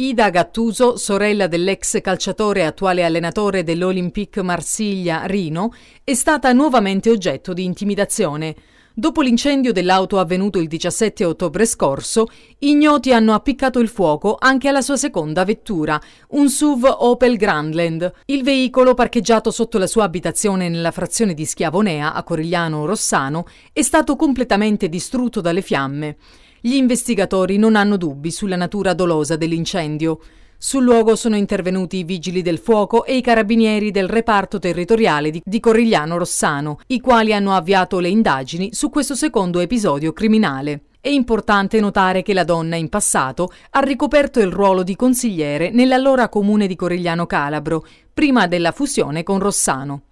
Ida Gattuso, sorella dell'ex calciatore e attuale allenatore dell'Olympique Marsiglia Rino, è stata nuovamente oggetto di intimidazione. Dopo l'incendio dell'auto avvenuto il 17 ottobre scorso, ignoti hanno appiccato il fuoco anche alla sua seconda vettura, un SUV Opel Grandland. Il veicolo, parcheggiato sotto la sua abitazione nella frazione di Schiavonea, a Corigliano Rossano, è stato completamente distrutto dalle fiamme. Gli investigatori non hanno dubbi sulla natura dolosa dell'incendio. Sul luogo sono intervenuti i vigili del fuoco e i carabinieri del reparto territoriale di, Corigliano Rossano, i quali hanno avviato le indagini su questo secondo episodio criminale. È importante notare che la donna in passato ha ricoperto il ruolo di consigliere nell'allora comune di Corigliano Calabro, prima della fusione con Rossano.